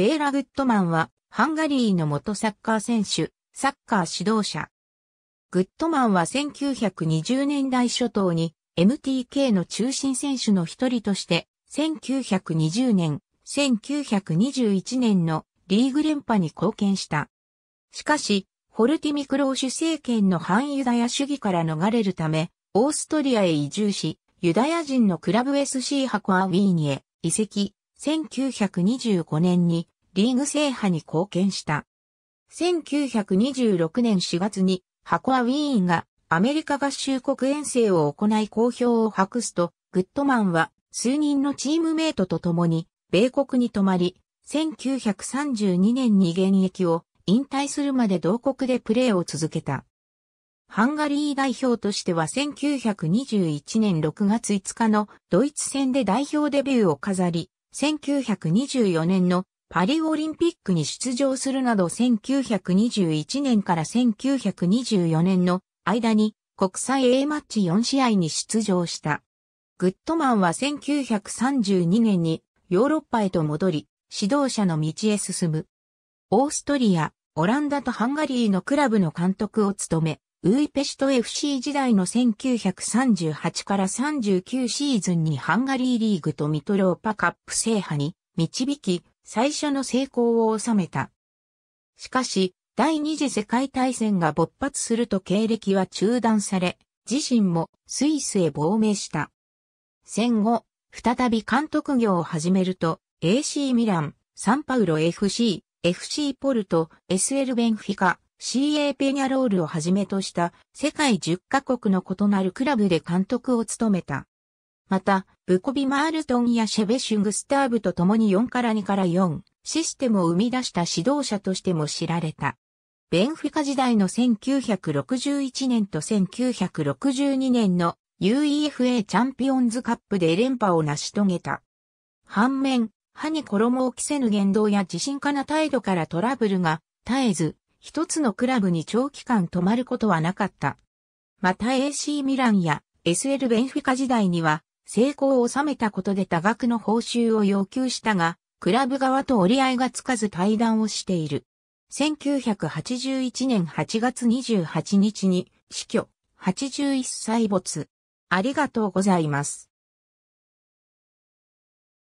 ベーラ・グッドマンは、ハンガリーの元サッカー選手、サッカー指導者。グッドマンは1920年代初頭に MTK の中心選手の一人として、1920年、1921年のリーグ連覇に貢献した。しかし、ホルティミクローシュ政権の反ユダヤ主義から逃れるため、オーストリアへ移住し、ユダヤ人のクラブ SC ハコアウィーニへ移籍、1925年にリーグ制覇に貢献した。1926年4月に箱アウィーンがアメリカ合衆国遠征を行い好評を博すと、グッドマンは数人のチームメイトと共に米国に泊まり、1932年に現役を引退するまで同国でプレーを続けた。ハンガリー代表としては1921年6月5日のドイツ戦で代表デビューを飾り、1924年のパリオリンピックに出場するなど1921年から1924年の間に国際 A マッチ4試合に出場した。グッドマンは1932年にヨーロッパへと戻り、指導者の道へ進む。オーストリア、オランダとハンガリーのクラブの監督を務め、ウイペシト FC 時代の1938から39シーズンにハンガリーリーグとミトローパカップ制覇に導き、最初の成功を収めた。しかし、第二次世界大戦が勃発すると経歴は中断され、自身もスイスへ亡命した。戦後、再び監督業を始めると、AC ミラン、サンパウロ FC、FC ポルト、SL ベンフィカ、CA ペニャロールをはじめとした世界10カ国の異なるクラブで監督を務めた。また、ブコビ・マールトンやシェベシュ・ングスターブと共に4から2から4システムを生み出した指導者としても知られた。ベンフィカ時代の1961年と1962年の UEFA チャンピオンズカップで連覇を成し遂げた。反面、歯に衣を着せぬ言動や自信家な態度からトラブルが絶えず一つのクラブに長期間泊まることはなかった。また AC ミランや SL ベンフィカ時代には成功を収めたことで多額の報酬を要求したが、クラブ側と折り合いがつかず対談をしている。1981年8月28日に死去、81歳没。ありがとうございます。